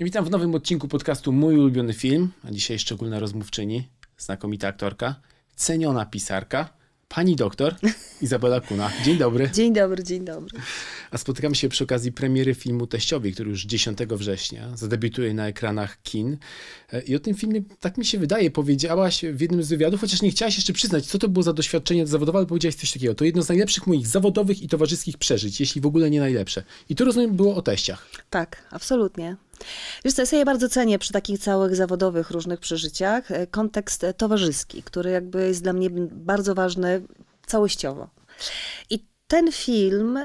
Witam w nowym odcinku podcastu Mój ulubiony film, a dzisiaj szczególna rozmówczyni, znakomita aktorka, ceniona pisarka, pani doktor Izabela Kuna. Dzień dobry. Dzień dobry, dzień dobry. A spotykamy się przy okazji premiery filmu Teściowi, który już 10 września zadebiutuje na ekranach kin. E, I o tym filmie, tak mi się wydaje, powiedziałaś w jednym z wywiadów, chociaż nie chciałaś jeszcze przyznać, co to było za doświadczenie zawodowe, ale powiedziałaś coś takiego. To jedno z najlepszych moich zawodowych i towarzyskich przeżyć, jeśli w ogóle nie najlepsze. I to, rozumiem, było o teściach. Tak, absolutnie. Wiesz co, ja sobie bardzo cenię przy takich całych zawodowych różnych przeżyciach e, kontekst towarzyski, który jakby jest dla mnie bardzo ważny całościowo. I ten film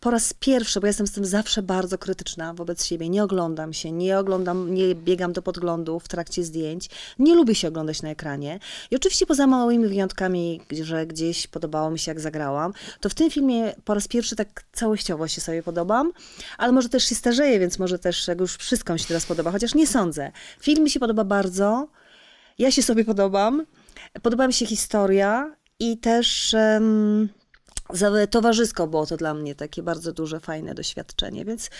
po raz pierwszy, bo ja jestem z tym zawsze bardzo krytyczna wobec siebie, nie oglądam się, nie oglądam, nie biegam do podglądu w trakcie zdjęć, nie lubię się oglądać na ekranie. I oczywiście poza małymi wyjątkami, że gdzieś podobało mi się, jak zagrałam, to w tym filmie po raz pierwszy tak całościowo się sobie podobam, ale może też się starzeję, więc może też już wszystko mi się teraz podoba, chociaż nie sądzę. Film mi się podoba bardzo, ja się sobie podobam, podoba mi się historia i też... Um, towarzysko było to dla mnie takie bardzo duże, fajne doświadczenie, więc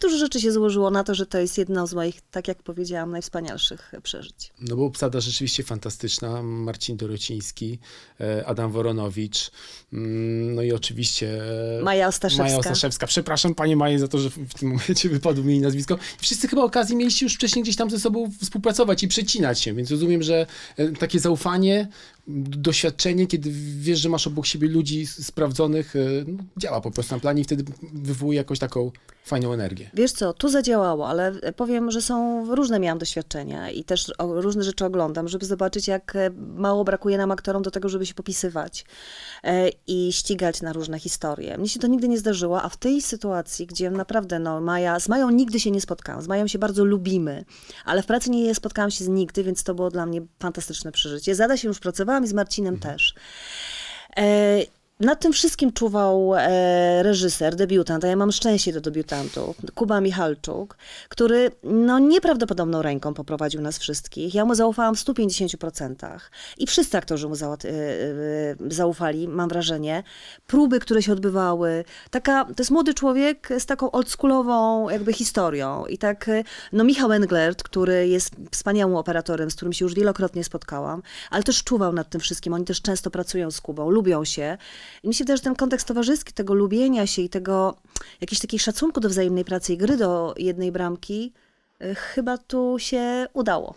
dużo rzeczy się złożyło na to, że to jest jedno z moich, tak jak powiedziałam, najwspanialszych przeżyć. No bo obsada rzeczywiście fantastyczna, Marcin Dorociński, e, Adam Woronowicz, mm, no i oczywiście e, Maja Ostaszewska. Maja Ostaszewska. Przepraszam Panie Maję za to, że w tym momencie wypadło mi jej nazwisko. Wszyscy chyba okazji mieliście już wcześniej gdzieś tam ze sobą współpracować i przecinać się, więc rozumiem, że e, takie zaufanie doświadczenie, kiedy wiesz, że masz obok siebie ludzi sprawdzonych, y, no, działa po prostu na planie i wtedy wywołuje jakąś taką fajną energię. Wiesz co, tu zadziałało, ale powiem, że są różne miałam doświadczenia i też różne rzeczy oglądam, żeby zobaczyć, jak e, mało brakuje nam aktorom do tego, żeby się popisywać e, i ścigać na różne historie. Mnie się to nigdy nie zdarzyło, a w tej sytuacji, gdzie naprawdę no, Maja, z Mają nigdy się nie spotkałam, z Mają się bardzo lubimy, ale w pracy nie spotkałam się z nigdy, więc to było dla mnie fantastyczne przeżycie. Zada się już pracowałam i z Marcinem mhm. też. E nad tym wszystkim czuwał e, reżyser, debiutant, a ja mam szczęście do debiutantów, Kuba Michalczuk, który no, nieprawdopodobną ręką poprowadził nas wszystkich. Ja mu zaufałam w 150% i wszyscy aktorzy mu e, e, e, zaufali, mam wrażenie. Próby, które się odbywały. Taka, to jest młody człowiek z taką oldschoolową jakby historią. I tak, e, no Michał Englert, który jest wspaniałym operatorem, z którym się już wielokrotnie spotkałam, ale też czuwał nad tym wszystkim. Oni też często pracują z Kubą, lubią się. I mi się wydaje, że ten kontekst towarzyski, tego lubienia się i tego jakiegoś takiego szacunku do wzajemnej pracy i gry do jednej bramki, e, chyba tu się udało.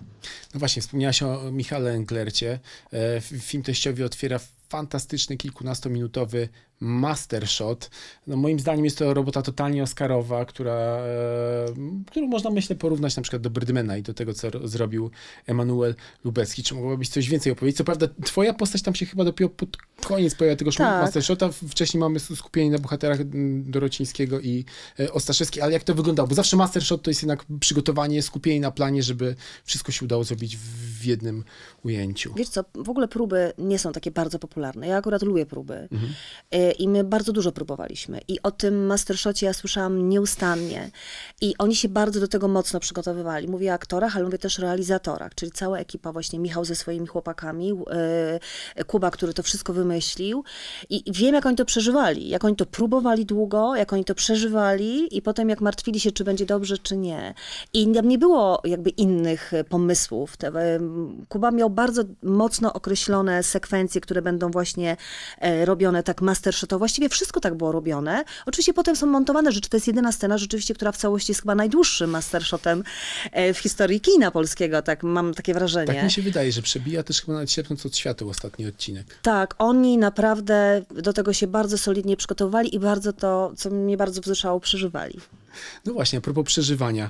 No właśnie, wspomniałaś o Michale Englercie. E, film teściowi otwiera fantastyczny kilkunastominutowy Mastershot. No moim zdaniem jest to robota totalnie Oscarowa, która, e, którą można myślę porównać na przykład do Birdmana i do tego, co zrobił Emanuel Lubecki. Czy mogłabyś coś więcej opowiedzieć? Co prawda twoja postać tam się chyba dopiero pod koniec pojawia tego tak. Mastershota. Wcześniej mamy skupienie na bohaterach mm, Dorocińskiego i e, Ostaszewski, ale jak to wyglądało? Bo zawsze Mastershot to jest jednak przygotowanie, skupienie na planie, żeby wszystko się udało zrobić w jednym ujęciu. Wiesz co, w ogóle próby nie są takie bardzo popularne. Ja akurat lubię próby. Mhm e, i my bardzo dużo próbowaliśmy. I o tym Mastershocie ja słyszałam nieustannie. I oni się bardzo do tego mocno przygotowywali. Mówię o aktorach, ale mówię też o realizatorach, czyli cała ekipa właśnie, Michał ze swoimi chłopakami, e, Kuba, który to wszystko wymyślił. I wiem, jak oni to przeżywali, jak oni to próbowali długo, jak oni to przeżywali i potem jak martwili się, czy będzie dobrze, czy nie. I tam nie było jakby innych pomysłów. E, Kuba miał bardzo mocno określone sekwencje, które będą właśnie e, robione tak master wierszy, to właściwie wszystko tak było robione. Oczywiście potem są montowane rzeczy, to jest jedyna scena rzeczywiście, która w całości jest chyba najdłuższym mastershotem e, w historii kina polskiego, tak mam takie wrażenie. Tak mi się wydaje, że przebija też chyba nawet Sierpnąc od Świateł ostatni odcinek. Tak, oni naprawdę do tego się bardzo solidnie przygotowali i bardzo to, co mnie bardzo wzruszało, przeżywali. No właśnie, a propos przeżywania,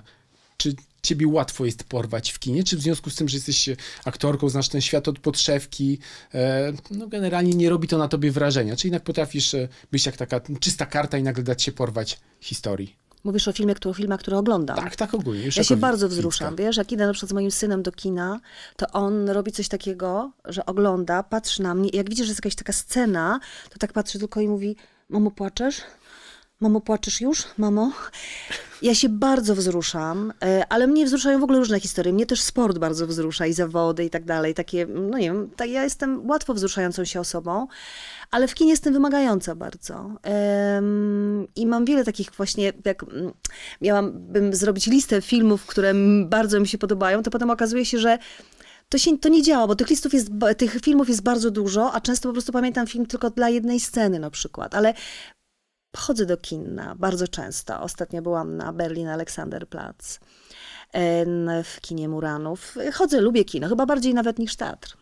czy ciebie łatwo jest porwać w kinie, czy w związku z tym, że jesteś e, aktorką, znasz ten świat od podszewki, e, no generalnie nie robi to na tobie wrażenia, czy jednak potrafisz e, być jak taka czysta karta i nagle dać się porwać historii? Mówisz o filmie, który, filmach, oglądam. Tak, tak ogólnie. ja się bardzo wzruszam, wiesz, jak idę na przykład z moim synem do kina, to on robi coś takiego, że ogląda, patrzy na mnie i jak widzi, że jest jakaś taka scena, to tak patrzy tylko i mówi, mamo, płaczesz? Mamo, płaczysz już? Mamo? Ja się bardzo wzruszam, e, ale mnie wzruszają w ogóle różne historie. Mnie też sport bardzo wzrusza i zawody i tak dalej. Takie, no nie wiem, tak ja jestem łatwo wzruszającą się osobą, ale w kinie jestem wymagająca bardzo. Um, I mam wiele takich właśnie, jak mm, miałabym zrobić listę filmów, które bardzo mi się podobają, to potem okazuje się, że to, się, to nie działa, bo tych listów jest, tych filmów jest bardzo dużo, a często po prostu pamiętam film tylko dla jednej sceny na przykład, ale chodzę do kinna bardzo często. Ostatnio byłam na Berlin Alexanderplatz e, w kinie Muranów. Chodzę, lubię kino, chyba bardziej nawet niż teatr.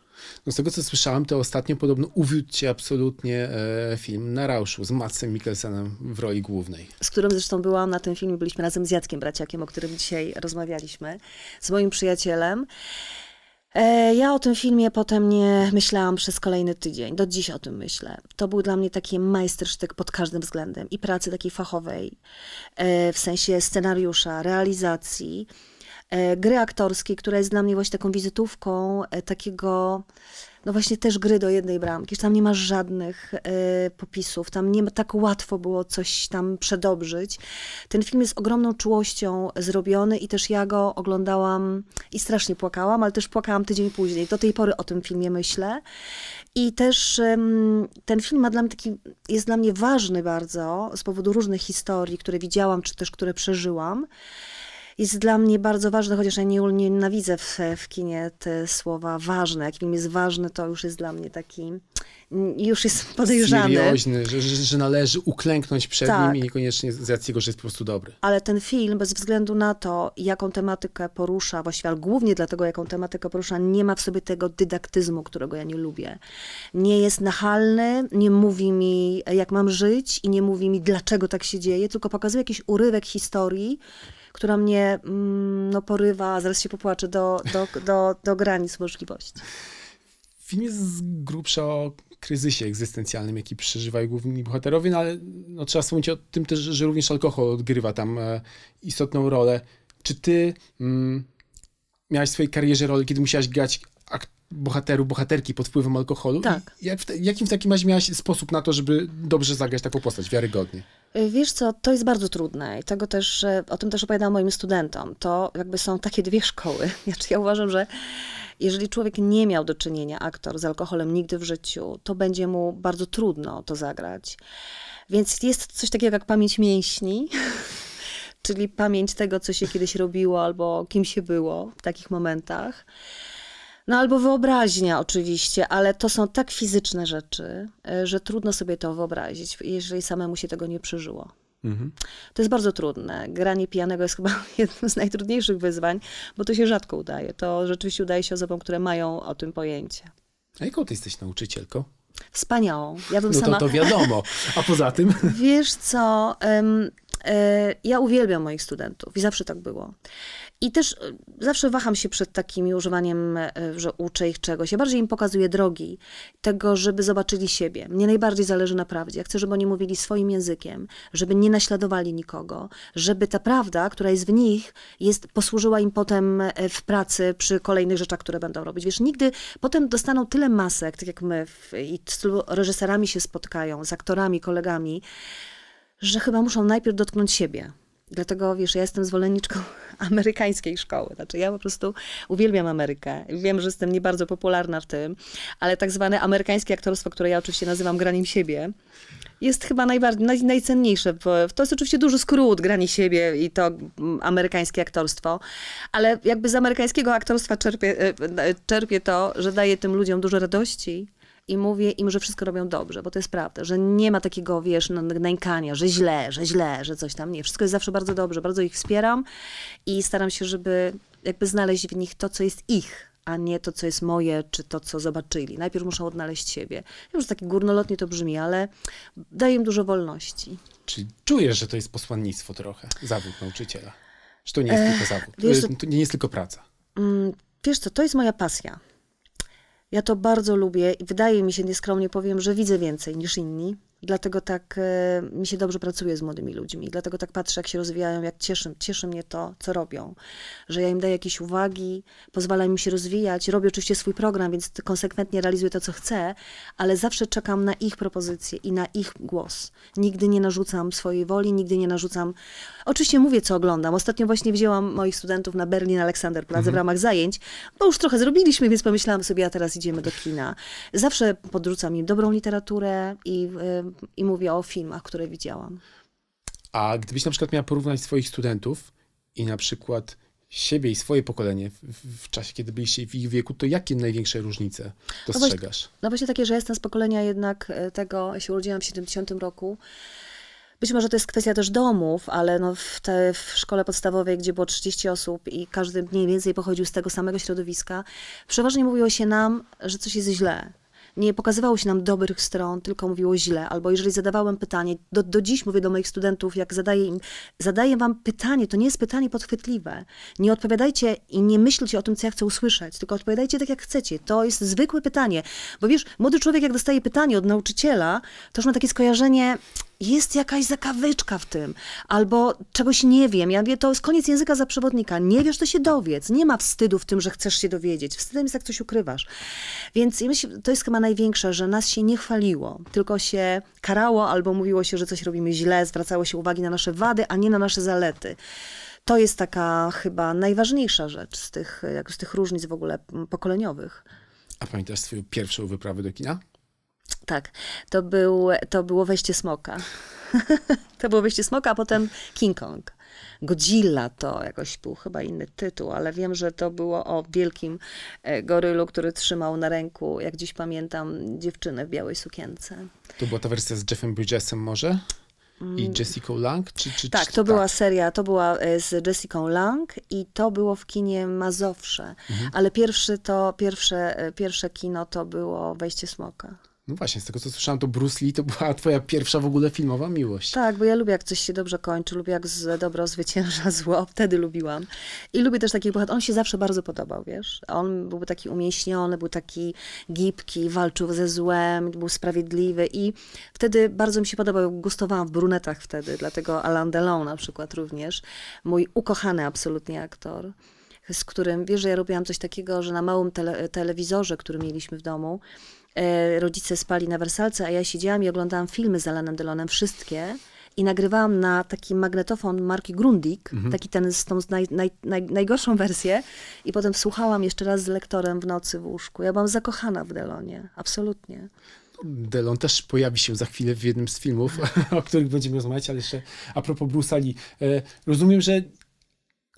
No z tego co słyszałem, to ostatnio podobno uwiódł cię absolutnie e, film na Rauszu z Macem Mikkelsenem w roli głównej. Z którym zresztą byłam na tym filmie, byliśmy razem z Jackiem Braciakiem, o którym dzisiaj rozmawialiśmy, z moim przyjacielem. E, ja o tym filmie potem nie myślałam przez kolejny tydzień. Do dziś o tym myślę. To był dla mnie taki majstersztyk pod każdym względem i pracy takiej fachowej, e, w sensie scenariusza, realizacji E, gry aktorskiej, która jest dla mnie właśnie taką wizytówką e, takiego no właśnie też gry do jednej bramki, tam nie masz żadnych e, popisów, tam nie tak łatwo było coś tam przedobrzyć. Ten film jest ogromną czułością zrobiony i też ja go oglądałam i strasznie płakałam, ale też płakałam tydzień później. Do tej pory o tym filmie myślę. I też ten film ma dla mnie taki, jest dla mnie ważny bardzo z powodu różnych historii, które widziałam, czy też które przeżyłam jest dla mnie bardzo ważne, chociaż ja nie, nienawidzę w, w kinie te słowa ważne. Jak film jest ważny, to już jest dla mnie taki, już jest podejrzany. Serioźny, że, że, że należy uklęknąć przed tak. nim i niekoniecznie z racji że jest po prostu dobry. Ale ten film, bez względu na to, jaką tematykę porusza, właściwie, ale głównie dlatego, jaką tematykę porusza, nie ma w sobie tego dydaktyzmu, którego ja nie lubię. Nie jest nachalny, nie mówi mi, jak mam żyć i nie mówi mi, dlaczego tak się dzieje, tylko pokazuje jakiś urywek historii, która mnie mm, no, porywa, zaraz się popłaczę, do, do, do, do granic możliwości. Film jest z grubsza o kryzysie egzystencjalnym, jaki przeżywają główni bohaterowie, no ale no, trzeba wspomnieć o tym też, że również alkohol odgrywa tam e, istotną rolę. Czy ty mm, miałaś w swojej karierze rolę, kiedy musiałaś grać bohateru, bohaterki pod wpływem alkoholu? Tak. jak w te, jakim w takim razie miałaś sposób na to, żeby dobrze zagrać taką postać, wiarygodnie? Wiesz co, to jest bardzo trudne i tego też, o tym też opowiadałam moim studentom. To jakby są takie dwie szkoły. Znaczy ja uważam, że jeżeli człowiek nie miał do czynienia, aktor, z alkoholem nigdy w życiu, to będzie mu bardzo trudno to zagrać. Więc jest coś takiego jak pamięć mięśni, czyli pamięć tego, co się kiedyś robiło albo kim się było w takich momentach. No albo wyobraźnia oczywiście, ale to są tak fizyczne rzeczy, e, że trudno sobie to wyobrazić, jeżeli samemu się tego nie przeżyło. Mhm. To jest bardzo trudne. Granie pijanego jest chyba jednym z najtrudniejszych wyzwań, bo to się rzadko udaje. To rzeczywiście udaje się osobom, które mają o tym pojęcie. A jaką ty jesteś nauczycielką? Wspaniałą. Ja bym no to, sama... to wiadomo. A poza tym? Wiesz co, um, ja uwielbiam moich studentów i zawsze tak było. I też e, zawsze waham się przed takimi używaniem, e, że uczę ich czegoś. Ja bardziej im pokazuję drogi tego, żeby zobaczyli siebie. Mnie najbardziej zależy na prawdzie. Ja chcę, żeby oni mówili swoim językiem, żeby nie naśladowali nikogo, żeby ta prawda, która jest w nich, jest, posłużyła im potem e, w pracy przy kolejnych rzeczach, które będą robić. Wiesz, nigdy potem dostaną tyle masek, tak jak my, w, i z reżyserami się spotkają, z aktorami, kolegami, że chyba muszą najpierw dotknąć siebie Dlatego, wiesz, ja jestem zwolenniczką amerykańskiej szkoły. Znaczy, ja po prostu uwielbiam Amerykę. Wiem, że jestem nie bardzo popularna w tym, ale tak zwane amerykańskie aktorstwo, które ja oczywiście nazywam graniem siebie, jest chyba najbardziej, naj, najcenniejsze. To jest oczywiście duży skrót, granie siebie i to mm, amerykańskie aktorstwo, ale jakby z amerykańskiego aktorstwa czerpię, e, e, e, czerpię to, że daje tym ludziom dużo radości, i mówię im, że wszystko robią dobrze, bo to jest prawda, że nie ma takiego, wiesz, nękania, że źle, że źle, że coś tam. Nie, wszystko jest zawsze bardzo dobrze, bardzo ich wspieram i staram się, żeby jakby znaleźć w nich to, co jest ich, a nie to, co jest moje, czy to, co zobaczyli. Najpierw muszą odnaleźć siebie. Wiem, że taki górnolotnie to brzmi, ale daje im dużo wolności. Czyli czujesz, że to jest posłannictwo trochę, zawód nauczyciela. Że to nie jest e, tylko zawód, wiesz, to nie jest tylko praca. Mm, wiesz co, to jest moja pasja. Ja to bardzo lubię i wydaje mi się, nieskromnie powiem, że widzę więcej niż inni. Dlatego tak e, mi się dobrze pracuje z młodymi ludźmi, dlatego tak patrzę, jak się rozwijają, jak cieszy, cieszy mnie to, co robią, że ja im daję jakieś uwagi, pozwalam im się rozwijać. Robię oczywiście swój program, więc konsekwentnie realizuję to, co chcę, ale zawsze czekam na ich propozycje i na ich głos. Nigdy nie narzucam swojej woli, nigdy nie narzucam. Oczywiście mówię, co oglądam. Ostatnio właśnie wzięłam moich studentów na Berlin Alexanderplatz mhm. w ramach zajęć, bo już trochę zrobiliśmy, więc pomyślałam sobie, a teraz idziemy do kina. Zawsze podrzucam im dobrą literaturę i e, i mówię o filmach, które widziałam. A gdybyś na przykład miała porównać swoich studentów i na przykład siebie i swoje pokolenie w, w, czasie, kiedy byliście w ich wieku, to jakie największe różnice dostrzegasz? No właśnie, no właśnie takie, że jestem z pokolenia jednak e, tego, ja się urodziłam w 70 roku. Być może to jest kwestia też domów, ale no w, te, w szkole podstawowej, gdzie było 30 osób i każdy mniej więcej pochodził z tego samego środowiska, przeważnie mówiło się nam, że coś jest źle, nie pokazywało się nam dobrych stron, tylko mówiło źle. Albo jeżeli zadawałem pytanie, do, do dziś mówię do moich studentów, jak zadaję im, zadaję wam pytanie, to nie jest pytanie podchwytliwe. Nie odpowiadajcie i nie myślcie o tym, co ja chcę usłyszeć, tylko odpowiadajcie tak, jak chcecie. To jest zwykłe pytanie. Bo wiesz, młody człowiek, jak dostaje pytanie od nauczyciela, to już ma takie skojarzenie, jest jakaś zakawyczka w tym, albo czegoś nie wiem. Ja mówię, to jest koniec języka za przewodnika. Nie wiesz, to się dowiedz. Nie ma wstydu w tym, że chcesz się dowiedzieć. Wstydem jest, jak coś ukrywasz. Więc myślę, to jest chyba największe, że nas się nie chwaliło, tylko się karało albo mówiło się, że coś robimy źle, zwracało się uwagi na nasze wady, a nie na nasze zalety. To jest taka chyba najważniejsza rzecz z tych, jak z tych różnic w ogóle pokoleniowych. A pamiętasz swoją pierwszą wyprawę do kina? Tak, to, był, to było wejście smoka. to było wejście smoka, a potem King Kong. Godzilla to jakoś był chyba inny tytuł, ale wiem, że to było o wielkim e, gorylu, który trzymał na ręku, jak dziś pamiętam, dziewczynę w białej sukience. To była ta wersja z Jeffem Bridgesem może? I mm. Jessica Lang? Czy, czy, tak, to tak. była seria, to była e, z Jessica Lang i to było w kinie Mazowsze. Mhm. Ale pierwszy to, pierwsze, e, pierwsze kino to było Wejście Smoka. No właśnie, z tego co słyszałam, to Bruce Lee to była twoja pierwsza w ogóle filmowa miłość. Tak, bo ja lubię, jak coś się dobrze kończy, lubię, jak z, dobro zwycięża zło, wtedy lubiłam. I lubię też takich bohaterów, on się zawsze bardzo podobał, wiesz. On był taki umieśniony, był taki gibki, walczył ze złem, był sprawiedliwy i wtedy bardzo mi się podobał, gustowałam w brunetach wtedy, dlatego Alain Delon na przykład również, mój ukochany absolutnie aktor z którym, wiesz, że ja robiłam coś takiego, że na małym tele, telewizorze, który mieliśmy w domu, E, rodzice spali na wersalce, a ja siedziałam i oglądałam filmy z Alanem Delonem, wszystkie i nagrywałam na taki magnetofon marki Grundig, mhm. taki ten z tą naj, naj, naj, najgorszą wersję i potem słuchałam jeszcze raz z lektorem w nocy w łóżku. Ja byłam zakochana w Delonie, absolutnie. Delon też pojawi się za chwilę w jednym z filmów, o których będziemy rozmawiać, ale jeszcze a propos Brusali, e, Rozumiem, że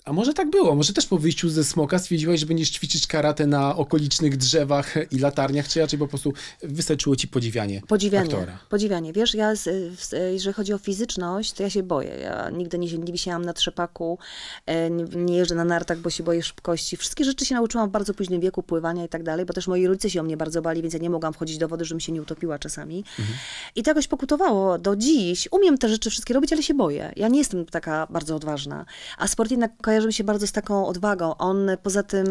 a może tak było? Może też po wyjściu ze smoka stwierdziłaś, że będziesz ćwiczyć karate na okolicznych drzewach i latarniach, czy raczej po prostu wystarczyło ci podziwianie, podziwianie aktora? Podziwianie. Wiesz, ja, z, jeżeli chodzi o fizyczność, to ja się boję. Ja nigdy nie, nie wisiałam na trzepaku, e, nie, nie jeżdżę na nartach, bo się boję szybkości. Wszystkie rzeczy się nauczyłam w bardzo późnym wieku, pływania i tak dalej, bo też moi rodzice się o mnie bardzo bali, więc ja nie mogłam wchodzić do wody, żebym się nie utopiła czasami. Mhm. I to jakoś pokutowało do dziś. Umiem te rzeczy wszystkie robić, ale się boję. Ja nie jestem taka bardzo odważna. A sport jednak kojarzy kojarzy mi się bardzo z taką odwagą. On poza tym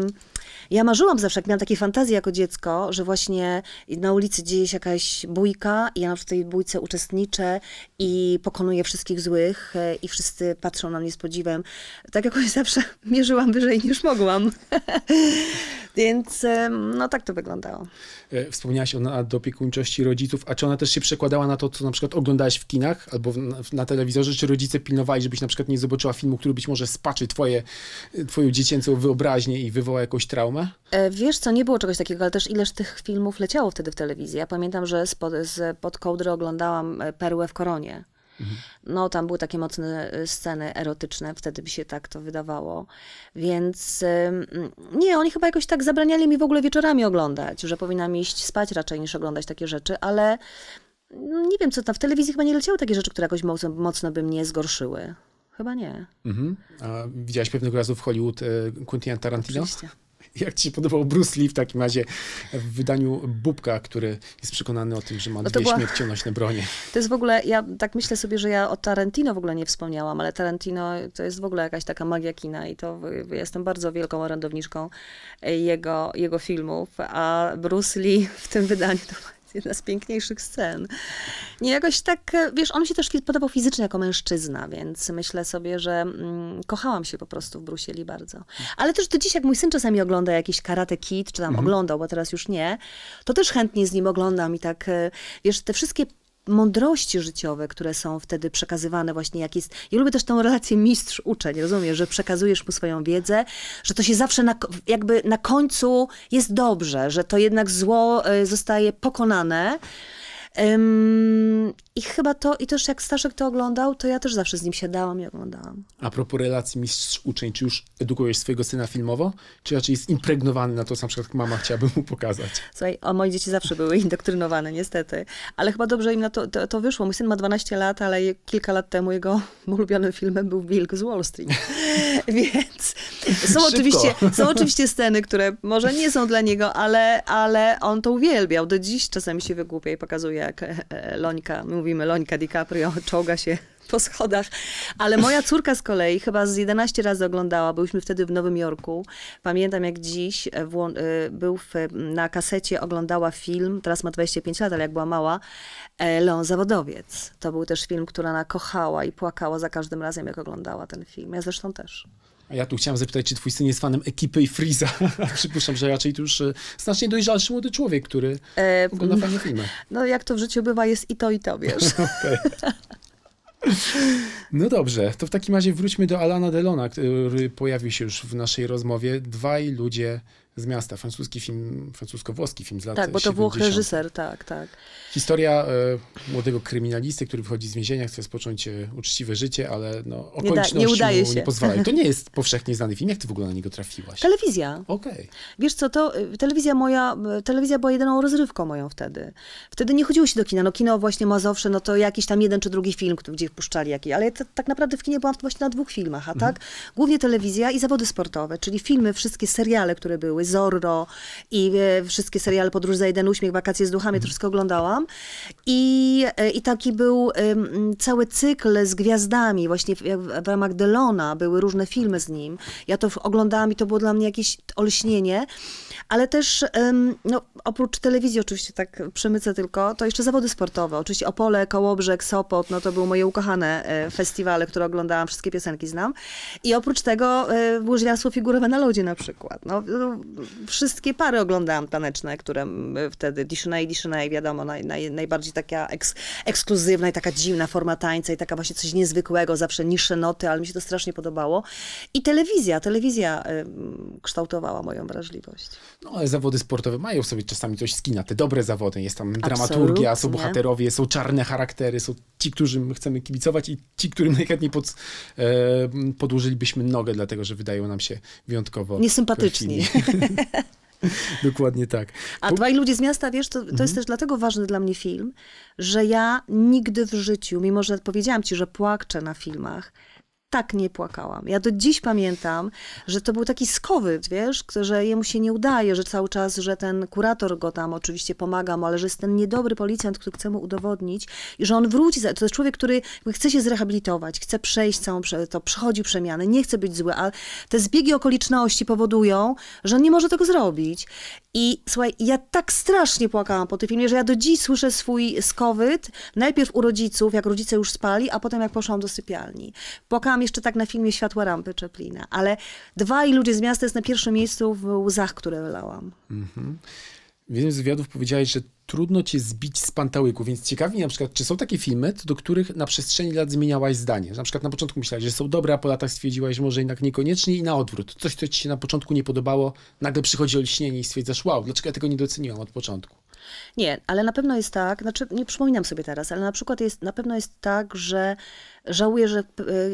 ja marzyłam zawsze, jak miałam takie fantazje jako dziecko, że właśnie na ulicy dzieje się jakaś bójka i ja w tej bójce uczestniczę i pokonuję wszystkich złych e, i wszyscy patrzą na mnie z podziwem. Tak jakoś zawsze mierzyłam wyżej niż mogłam. Więc e, no tak to wyglądało. E, wspomniałaś o opiekuńczości rodziców, a czy ona też się przekładała na to, co na przykład oglądałaś w kinach albo na, na telewizorze, czy rodzice pilnowali, żebyś na przykład nie zobaczyła filmu, który być może spaczy twoje, twoją dziecięcą wyobraźnię i wywoła jakąś traumę? E, wiesz co, nie było czegoś takiego, ale też ileż tych filmów leciało wtedy w telewizji. Ja pamiętam, że spod, z, pod kołdry oglądałam e, Perłę w koronie. Mhm. No, tam były takie mocne e, sceny erotyczne, wtedy by się tak to wydawało. Więc nie, oni chyba jakoś tak zabraniali mi w ogóle wieczorami oglądać, że powinnam iść spać raczej niż oglądać takie rzeczy, ale mm, nie wiem, co tam w telewizji chyba nie leciały takie rzeczy, które jakoś mocno, mocno by mnie zgorszyły. Chyba nie. Mhm. A widziałaś pewnego razu w Hollywood Quentin Tarantino? Oczywiście. Jak ci się podobał Bruce Lee w takim razie w wydaniu Bubka, który jest przekonany o tym, że ma no dwie była... śmiercionośne bronie? To jest w ogóle, ja tak myślę sobie, że ja o Tarantino w ogóle nie wspomniałam, ale Tarantino to jest w ogóle jakaś taka magia kina i to jestem bardzo wielką orędowniczką jego, jego filmów, a Bruce Lee w tym wydaniu to jedna z piękniejszych scen. Nie jakoś tak, e, wiesz, on mi się też podobał fizycznie jako mężczyzna, więc myślę sobie, że mm, kochałam się po prostu w Brusieli bardzo. Ale też to dziś, jak mój syn czasami ogląda jakiś Karate Kid, czy tam mhm. oglądał, bo teraz już nie, to też chętnie z nim oglądam i tak, e, wiesz, te wszystkie mądrości życiowe, które są wtedy przekazywane właśnie jak jest. Ja lubię też tą relację mistrz-uczeń, rozumiesz, że przekazujesz mu swoją wiedzę, że to się zawsze na, jakby na końcu jest dobrze, że to jednak zło y, zostaje pokonane. Um, I chyba to, i też jak Staszek to oglądał, to ja też zawsze z nim siadałam i oglądałam. A propos relacji mistrz-uczeń, czy już edukujesz swojego syna filmowo, czy raczej jest impregnowany na to, co na przykład mama chciałaby mu pokazać? Słuchaj, o, moje dzieci zawsze były indoktrynowane, niestety. Ale chyba dobrze im na to, to, to wyszło. Mój syn ma 12 lat, ale kilka lat temu jego ulubionym filmem był Wilk z Wall Street. Więc są oczywiście, są oczywiście sceny, które może nie są dla niego, ale, ale on to uwielbiał. Do dziś czasami się wygłupia i pokazuje jak e, e, Lońka, mówimy Lońka DiCaprio, czołga się po schodach. Ale moja córka z kolei chyba z 11 razy oglądała. Byliśmy wtedy w Nowym Jorku. Pamiętam jak dziś e, był w, na kasecie, oglądała film, teraz ma 25 lat, ale jak była mała, Leon Zawodowiec. To był też film, który ona kochała i płakała za każdym razem, jak oglądała ten film. Ja zresztą też. A ja tu chciałem zapytać, czy twój syn jest fanem ekipy i Freeza? Przypuszczam, że raczej to już e, znacznie dojrzalszy młody człowiek, który e, ogląda fajne filmy. No jak to w życiu bywa, jest i to, i to, wiesz. No dobrze, to w takim razie wróćmy do Alana Delona, który pojawił się już w naszej rozmowie. Dwaj ludzie z miasta, francuski film, francusko-włoski film z lat Tak, bo to 70. Włoch reżyser, tak, tak. Historia e, młodego kryminalisty, który wychodzi z więzienia, chce rozpocząć e, uczciwe życie, ale no, okoliczności nie, da, nie udaje się. nie pozwalają. To nie jest powszechnie znany film. Jak ty w ogóle na niego trafiłaś? Telewizja. Okej. Okay. Wiesz co, to y, telewizja moja, y, telewizja była jedyną rozrywką moją wtedy. Wtedy nie chodziło się do kina. No kino właśnie ma zawsze, no to jakiś tam jeden czy drugi film, gdzie puszczali jakiś, ale ja tak naprawdę w kinie byłam właśnie na dwóch filmach, a mhm. tak? Mhm. Głównie telewizja i zawody sportowe, czyli filmy, wszystkie seriale, które były, Zorro i e, wszystkie seriale Podróż za jeden uśmiech, Wakacje z duchami, to mhm. wszystko oglądałam. I, e, i taki był cały cykl z gwiazdami, właśnie w, ramach Delona były różne filmy z nim. Ja to oglądałam i to było dla mnie jakieś olśnienie, ale też no, oprócz telewizji oczywiście tak przemycę tylko, to jeszcze zawody sportowe. Oczywiście Opole, Kołobrzeg, Sopot, no to były moje ukochane e, festiwale, które oglądałam, wszystkie piosenki znam. I oprócz tego łyżwiarstwo figurowe na lodzie na przykład. No, no wszystkie pary oglądałam taneczne, które wtedy, Dishonay, Dishonay, wiadomo, naj, naj, najbardziej taka eks, ekskluzywna i taka dziwna forma tańca i taka właśnie coś niezwykłego, zawsze niższe noty, ale mi się to strasznie podobało. I telewizja, telewizja y, kształtowała moją wrażliwość. No ale zawody sportowe mają sobie czasami coś z kina, te dobre zawody, jest tam dramaturgia, Absolutnie. są bohaterowie, są czarne charaktery, są ci, którym chcemy kibicować i ci, którym najchętniej pod, e, podłożylibyśmy nogę, dlatego że wydają nam się wyjątkowo... Niesympatyczni. Dokładnie tak. A dwaj ludzie z miasta, wiesz, to, to mhm. jest też dlatego ważny dla mnie film, że ja nigdy w życiu, mimo że powiedziałam ci, że płakczę na filmach, tak nie płakałam. Ja do dziś pamiętam, że to był taki skowyt, wiesz, że jemu się nie udaje, że cały czas, że ten kurator go tam oczywiście pomaga mu, ale że jest ten niedobry policjant, który chce mu udowodnić i że on wróci. To jest człowiek, który chce się zrehabilitować, chce przejść całą, to przechodzi przemiany, nie chce być zły, ale te zbiegi okoliczności powodują, że on nie może tego zrobić. I słuchaj, ja tak strasznie płakałam po tym filmie, że ja do dziś słyszę swój skowyt, najpierw u rodziców, jak rodzice już spali, a potem jak poszłam do sypialni. Płakałam Byłam jeszcze tak na filmie Światła Rampy Czeplina, ale Dwa i Ludzie z Miasta jest na pierwszym miejscu w łzach, które wylałam. Mhm. W jednym z wywiadów powiedziałeś, że trudno cię zbić z pantałyku, więc ciekawi mnie na przykład, czy są takie filmy, do których na przestrzeni lat zmieniałaś zdanie. na przykład na początku myślałaś, że są dobre, a po latach stwierdziłaś, że może jednak niekoniecznie i na odwrót. Coś, co ci się na początku nie podobało, nagle przychodzi olśnienie i stwierdzasz, wow, dlaczego ja tego nie doceniłam od początku? Nie, ale na pewno jest tak, znaczy nie przypominam sobie teraz, ale na przykład jest, na pewno jest tak, że żałuję, że e,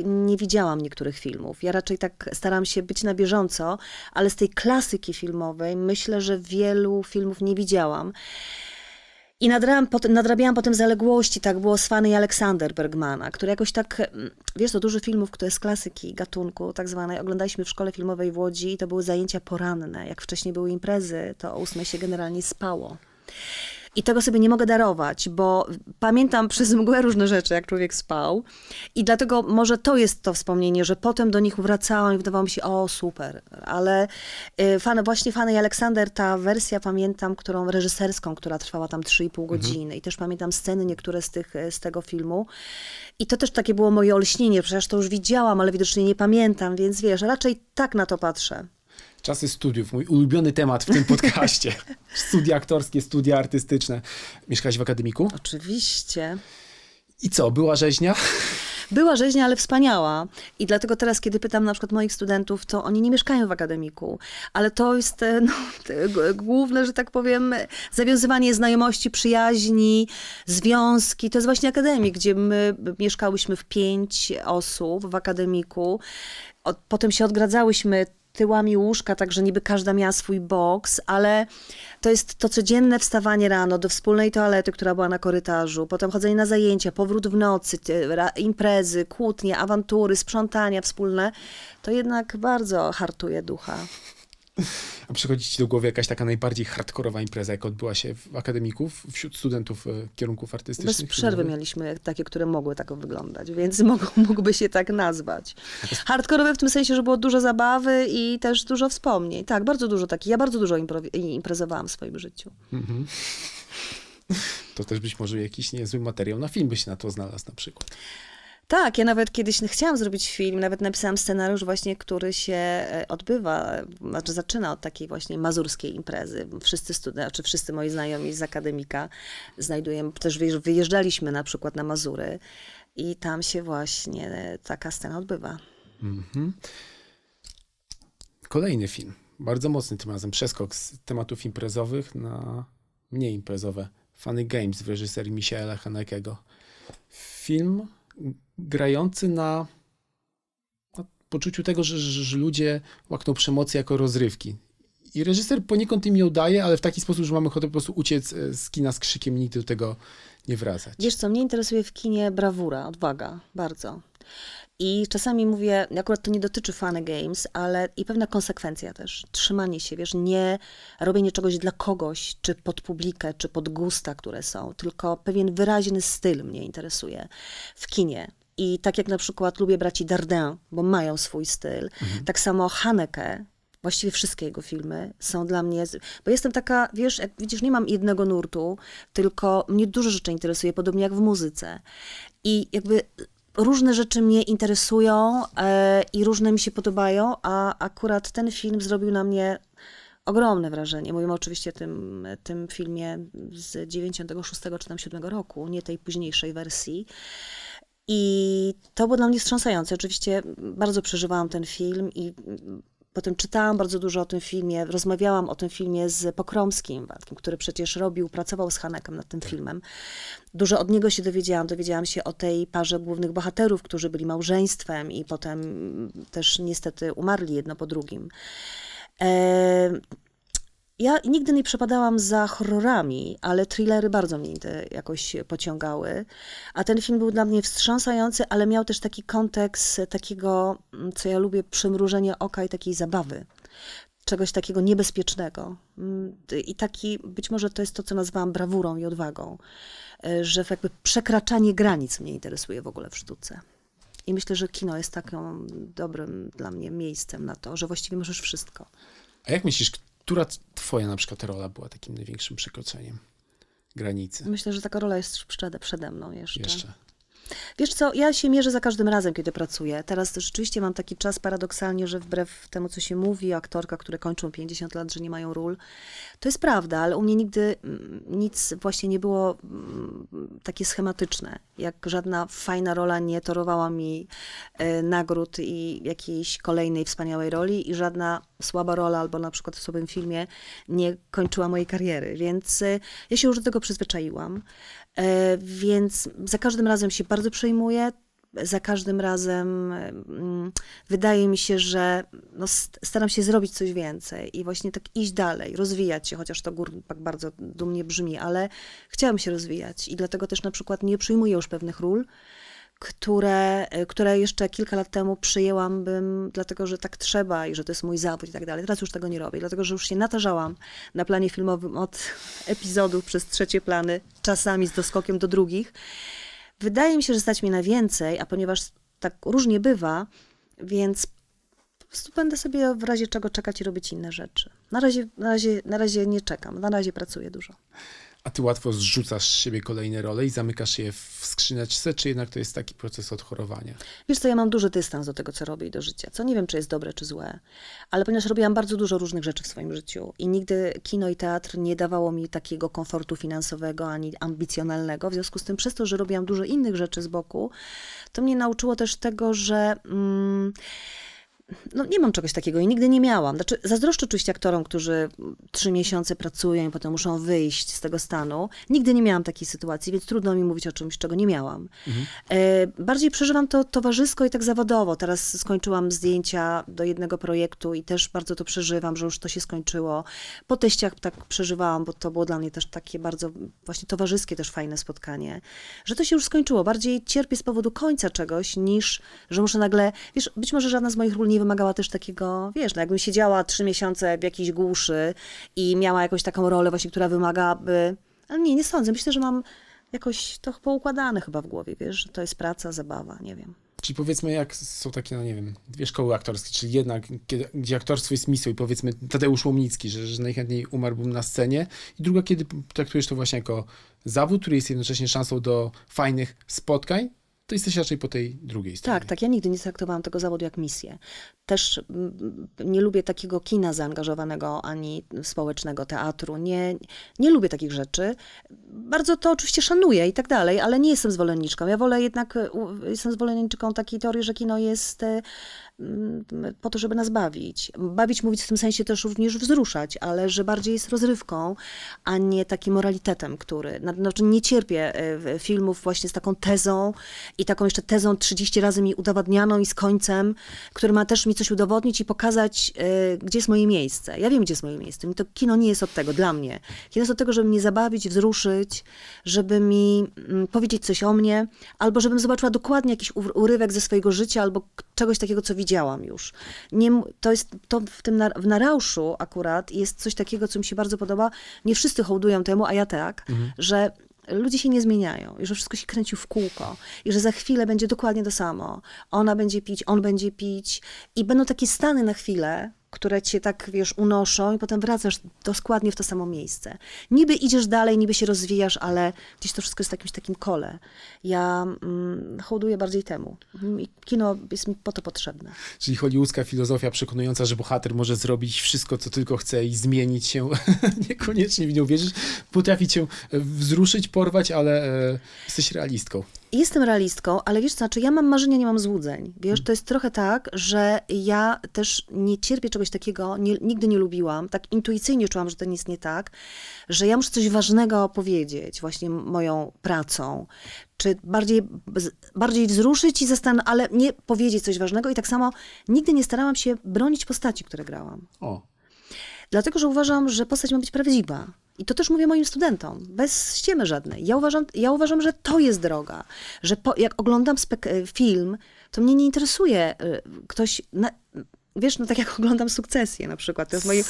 nie widziałam niektórych filmów. Ja raczej tak staram się być na bieżąco, ale z tej klasyki filmowej myślę, że wielu filmów nie widziałam. I nadrabiałam potem, nadrabiałam potem zaległości, tak było z Fanny i Aleksander Bergmana, który jakoś tak, mm, wiesz, to dużo filmów, które z klasyki gatunku tak zwanej, oglądaliśmy w szkole filmowej w Łodzi i to były zajęcia poranne. Jak wcześniej były imprezy, to o ósmej się generalnie spało. I tego sobie nie mogę darować, bo pamiętam przez mgłę różne rzeczy, jak człowiek spał. I dlatego może to jest to wspomnienie, że potem do nich wracałam i wydawało mi się, o super. Ale y, fan, właśnie Fanny i Aleksander, ta wersja pamiętam, którą reżyserską, która trwała tam 3,5 mhm. godziny. Mhm. I też pamiętam sceny niektóre z, tych, z tego filmu. I to też takie było moje olśnienie, przecież to już widziałam, ale widocznie nie pamiętam, więc wiesz, raczej tak na to patrzę czasy studiów, mój ulubiony temat w tym podcaście. studia aktorskie, studia artystyczne. Mieszkałaś w akademiku? Oczywiście. I co, była rzeźnia? Była rzeźnia, ale wspaniała. I dlatego teraz, kiedy pytam na przykład moich studentów, to oni nie mieszkają w akademiku. Ale to jest e, no, główne, że tak powiem, zawiązywanie znajomości, przyjaźni, związki. To jest właśnie akademik, gdzie my mieszkałyśmy w pięć osób w akademiku. potem się odgradzałyśmy tyłami łóżka, tak niby każda miała swój boks, ale to jest to codzienne wstawanie rano do wspólnej toalety, która była na korytarzu, potem chodzenie na zajęcia, powrót w nocy, imprezy, kłótnie, awantury, sprzątania wspólne, to jednak bardzo hartuje ducha. A przychodzi ci do głowy jakaś taka najbardziej hardkorowa impreza, jak odbyła się w akademików, wśród studentów e, kierunków artystycznych? Bez przerwy mieliśmy takie, które mogły tak wyglądać, więc mogą, mógłby się tak nazwać. Hardkorowe w tym sensie, że było dużo zabawy i też dużo wspomnień. Tak, bardzo dużo takich. Ja bardzo dużo imprezowałam w swoim życiu. Mhm. To też być może jakiś niezły materiał na film by się na to znalazł na przykład. Tak, ja nawet kiedyś chciałam zrobić film, nawet napisałam scenariusz właśnie, który się e, odbywa, e, znaczy zaczyna od takiej właśnie mazurskiej imprezy. Wszyscy studenci, czy znaczy wszyscy moi znajomi z akademika znajdujemy, też wyjeżdżaliśmy na przykład na Mazury i tam się właśnie e, taka scena odbywa. Mhm. Kolejny film, bardzo mocny tym razem, przeskok z tematów imprezowych na mniej imprezowe. Funny Games w reżyserii Michaela Hanekego. Film grający na, poczuciu tego, że, że, że ludzie łakną przemocy jako rozrywki. I reżyser poniekąd im ją daje, ale w taki sposób, że mamy ochotę po prostu uciec e, z kina z krzykiem, nigdy do tego nie wracać. Wiesz co, mnie interesuje w kinie brawura, odwaga, bardzo. I czasami mówię, akurat to nie dotyczy fan games, ale i pewna konsekwencja też, trzymanie się, wiesz, nie robienie czegoś dla kogoś, czy pod publikę, czy pod gusta, które są, tylko pewien wyraźny styl mnie interesuje w kinie. I tak jak na przykład lubię braci Dardin, bo mają swój styl, mhm. tak samo Haneke, właściwie wszystkie jego filmy są dla mnie, bo jestem taka, wiesz, jak widzisz, nie mam jednego nurtu, tylko mnie dużo rzeczy interesuje, podobnie jak w muzyce. I jakby różne rzeczy mnie interesują e, i różne mi się podobają, a akurat ten film zrobił na mnie ogromne wrażenie. Mówimy oczywiście o tym, tym filmie z 96 czy tam 7 roku, nie tej późniejszej wersji. I to było dla mnie wstrząsające. Oczywiście bardzo przeżywałam ten film i mm, potem czytałam bardzo dużo o tym filmie, rozmawiałam o tym filmie z Pokromskim, który przecież robił, pracował z Hanekem nad tym tak. filmem. Dużo od niego się dowiedziałam. Dowiedziałam się o tej parze głównych bohaterów, którzy byli małżeństwem i potem też niestety umarli jedno po drugim. E, ja nigdy nie przepadałam za horrorami, ale thrillery bardzo mnie jakoś pociągały. A ten film był dla mnie wstrząsający, ale miał też taki kontekst takiego, mm, co ja lubię, przymrużenia oka i takiej zabawy. Czegoś takiego niebezpiecznego. Mm, I taki, być może to jest to, co nazywałam brawurą i odwagą, e, że jakby przekraczanie granic mnie interesuje w ogóle w sztuce. I myślę, że kino jest takim dobrym dla mnie miejscem na to, że właściwie możesz wszystko. A jak myślisz, która twoja na przykład rola była takim największym przekroceniem granicy? Myślę, że taka rola jest przede, przede mną jeszcze. Jeszcze. Wiesz co, ja się mierzę za każdym razem, kiedy pracuję. Teraz rzeczywiście mam taki czas paradoksalnie, że wbrew temu, co się mówi, aktorka, które kończą 50 lat, że nie mają ról, to jest prawda, ale u mnie nigdy mm, nic właśnie nie było mm, takie schematyczne, jak żadna fajna rola nie torowała mi e, nagród i jakiejś kolejnej wspaniałej roli i żadna słaba rola albo na przykład w słabym filmie nie kończyła mojej kariery, więc e, ja się już do tego przyzwyczaiłam. E, więc za każdym razem się bardzo przejmuję, za każdym razem mm, wydaje mi się, że no, staram się zrobić coś więcej i właśnie tak iść dalej, rozwijać się, chociaż to gór tak bardzo dumnie brzmi, ale chciałam się rozwijać i dlatego też na przykład nie przyjmuję już pewnych ról, które, e, które jeszcze kilka lat temu przyjęłam, bym, dlatego że tak trzeba i że to jest mój zawód i tak dalej. Teraz już tego nie robię, dlatego że już się natarzałam na planie filmowym od epizodów przez trzecie plany, czasami z doskokiem do drugich. Wydaje mi się, że stać mi na więcej, a ponieważ tak różnie bywa, więc po prostu będę sobie w razie czego czekać i robić inne rzeczy. Na razie, na razie, na razie nie czekam, na razie pracuję dużo a ty łatwo zrzucasz z siebie kolejne role i zamykasz je w skrzyneczce, czy jednak to jest taki proces odchorowania? Wiesz co, ja mam duży dystans do tego, co robię i do życia, co nie wiem, czy jest dobre, czy złe, ale ponieważ robiłam bardzo dużo różnych rzeczy w swoim życiu i nigdy kino i teatr nie dawało mi takiego komfortu finansowego ani ambicjonalnego, w związku z tym przez to, że robiłam dużo innych rzeczy z boku, to mnie nauczyło też tego, że... Mm, no nie mam czegoś takiego i nigdy nie miałam. Znaczy, zazdroszczę oczywiście aktorom, którzy trzy miesiące pracują i potem muszą wyjść z tego stanu. Nigdy nie miałam takiej sytuacji, więc trudno mi mówić o czymś, czego nie miałam. Mhm. E, bardziej przeżywam to towarzysko i tak zawodowo. Teraz skończyłam zdjęcia do jednego projektu i też bardzo to przeżywam, że już to się skończyło. Po teściach tak przeżywałam, bo to było dla mnie też takie bardzo właśnie towarzyskie, też fajne spotkanie, że to się już skończyło. Bardziej cierpię z powodu końca czegoś, niż że muszę nagle, wiesz, być może żadna z moich ról nie mnie wymagała też takiego, wiesz, no jakbym siedziała trzy miesiące w jakiejś głuszy i miała jakąś taką rolę właśnie, która wymagałaby, ale nie, nie sądzę, myślę, że mam jakoś to poukładane chyba w głowie, wiesz, że to jest praca, zabawa, nie wiem. Czyli powiedzmy, jak są takie, no nie wiem, dwie szkoły aktorskie, czyli jedna, kiedy, gdzie aktorstwo jest misją i powiedzmy Tadeusz Łomnicki, że, że najchętniej umarłbym na scenie i druga, kiedy traktujesz to właśnie jako zawód, który jest jednocześnie szansą do fajnych spotkań, to jesteś raczej po tej drugiej stronie. Tak, tak. Ja nigdy nie traktowałam tego zawodu jak misję. Też mm, nie lubię takiego kina zaangażowanego ani społecznego teatru. Nie, nie lubię takich rzeczy. Bardzo to oczywiście szanuję i tak dalej, ale nie jestem zwolenniczką. Ja wolę jednak, e, jestem zwolenniczką takiej teorii, że kino jest e, mm, po to, żeby nas bawić. Bawić mówić w tym sensie też również wzruszać, ale że bardziej jest rozrywką, a nie takim moralitetem, który. Znaczy nie cierpię e, filmów właśnie z taką tezą i taką jeszcze tezą 30 razy mi udowadnianą i z końcem, który ma też mi coś udowodnić i pokazać, y, gdzie jest moje miejsce. Ja wiem, gdzie jest moje miejsce. I to kino nie jest od tego, dla mnie. Kino jest od tego, żeby mnie zabawić, wzruszyć, żeby mi mm, powiedzieć coś o mnie, albo żebym zobaczyła dokładnie jakiś urywek ze swojego życia, albo czegoś takiego, co widziałam już. Nie, to jest, to w tym, na, w Narauszu akurat jest coś takiego, co mi się bardzo podoba. Nie wszyscy hołdują temu, a ja tak, mhm. że ludzie się nie zmieniają i że wszystko się kręci w kółko i że za chwilę będzie dokładnie to samo. Ona będzie pić, on będzie pić i będą takie stany na chwilę, które cię tak, wiesz, unoszą i potem wracasz dokładnie w to samo miejsce. Niby idziesz dalej, niby się rozwijasz, ale gdzieś to wszystko jest w jakimś takim kole. Ja mm, hołduję bardziej temu. Kino jest mi po to potrzebne. Czyli hollywoodzka filozofia przekonująca, że bohater może zrobić wszystko, co tylko chce i zmienić się, niekoniecznie w nią wierzyć, potrafi cię e, wzruszyć, porwać, ale e, jesteś realistką jestem realistką, ale wiesz, co, znaczy ja mam marzenia, nie mam złudzeń. Wiesz, mhm. to jest trochę tak, że ja też nie cierpię czegoś takiego, nie, nigdy nie lubiłam, tak intuicyjnie czułam, że to nic nie tak, że ja muszę coś ważnego powiedzieć właśnie moją pracą, czy bardziej, bardziej wzruszyć i zastanowić, ale nie powiedzieć coś ważnego i tak samo nigdy nie starałam się bronić postaci, które grałam. O. Dlatego, że uważam, że postać ma być prawdziwa. I to też mówię moim studentom, bez ściemy żadnej. Ja uważam, ja uważam że to jest droga. Że po, jak oglądam e, film, to mnie nie interesuje e, ktoś. Na, wiesz, no tak jak oglądam Sukcesję na przykład. To jest moim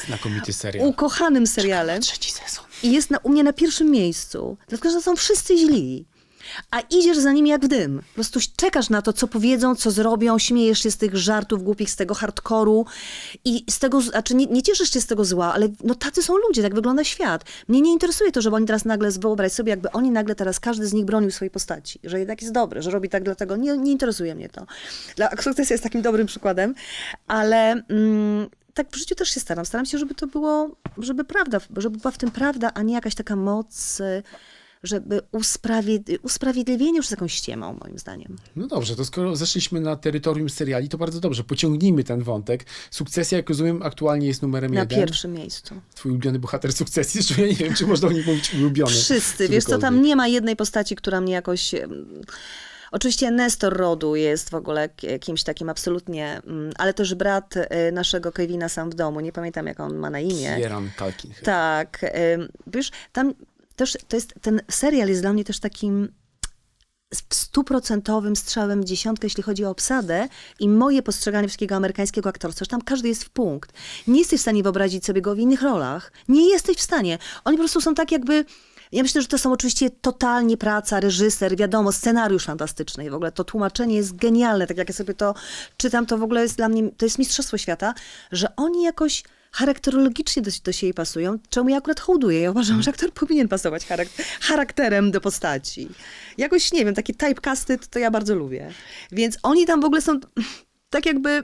serial. ukochanym serialem. Czekam trzeci sezon. I jest na, u mnie na pierwszym miejscu. Dlatego, że są wszyscy źli a idziesz za nimi jak w dym. Po prostu czekasz na to, co powiedzą, co zrobią, śmiejesz się z tych żartów głupich, z tego hardkoru i z tego, znaczy nie, nie cieszysz się z tego zła, ale no tacy są ludzie, tak wygląda świat. Mnie nie interesuje to, żeby oni teraz nagle, wyobraź sobie, jakby oni nagle teraz, każdy z nich bronił swojej postaci, że jednak jest dobry, że robi tak dlatego, nie, nie interesuje mnie to. Dla, jest takim dobrym przykładem, ale... Mm, tak w życiu też się staram. Staram się, żeby to było, żeby prawda, żeby była w tym prawda, a nie jakaś taka moc y, żeby usprawiedli usprawiedliwienie już z jakąś ściemą, moim zdaniem. No dobrze, to skoro zeszliśmy na terytorium seriali, to bardzo dobrze, pociągnijmy ten wątek. Sukcesja, jak rozumiem, aktualnie jest numerem na jeden. Na pierwszym miejscu. Twój ulubiony bohater sukcesji, jeszcze ja nie wiem, czy można o nim mówić ulubiony. Wszyscy, wiesz co, tam nie ma jednej postaci, która mnie jakoś... Oczywiście Nestor Rodu jest w ogóle kimś takim absolutnie, mm, ale też brat e, naszego Kevina sam w domu, nie pamiętam jak on ma na imię. Kieran Kalkin. Tak, wiesz, tam też to jest, ten serial jest dla mnie też takim stuprocentowym strzałem w dziesiątkę, jeśli chodzi o obsadę i moje postrzeganie wszystkiego amerykańskiego aktorstwa, że tam każdy jest w punkt. Nie jesteś w stanie wyobrazić sobie go w innych rolach. Nie jesteś w stanie. Oni po prostu są tak jakby... Ja myślę, że to są oczywiście totalnie praca, reżyser, wiadomo, scenariusz fantastyczny i w ogóle to tłumaczenie jest genialne. Tak jak ja sobie to czytam, to w ogóle jest dla mnie, to jest mistrzostwo świata, że oni jakoś charakterologicznie do, do siebie pasują, czemu ja akurat hołduję. Ja uważam, że aktor powinien pasować charak charakterem do postaci. Jakoś, nie wiem, takie typecasty to, to ja bardzo lubię. Więc oni tam w ogóle są tak jakby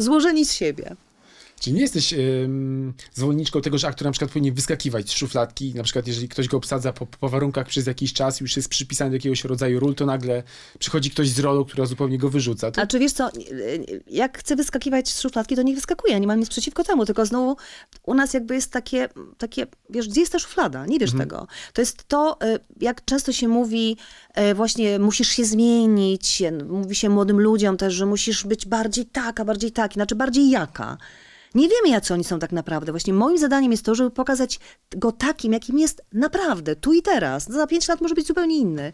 złożeni z siebie. Czy nie jesteś ym, zwolenniczką tego, że aktor na przykład powinien wyskakiwać z szufladki, na przykład jeżeli ktoś go obsadza po, po warunkach przez jakiś czas, już jest przypisany do jakiegoś rodzaju ról, to nagle przychodzi ktoś z rolą, która zupełnie go wyrzuca. To... A czy wiesz co, y, y, jak chce wyskakiwać z szufladki, to nie wyskakuje, nie mam nic przeciwko temu, tylko znowu u nas jakby jest takie, takie wiesz, gdzie jest ta szuflada? Nie wiesz mhm. tego. To jest to, y, jak często się mówi, właśnie musisz się zmienić, mówi się młodym ludziom też, że musisz być bardziej taka, bardziej tak, znaczy bardziej jaka. Nie wiemy, jacy oni są tak naprawdę. Właśnie moim zadaniem jest to, żeby pokazać go takim, jakim jest naprawdę, tu i teraz. Za pięć lat może być zupełnie inny.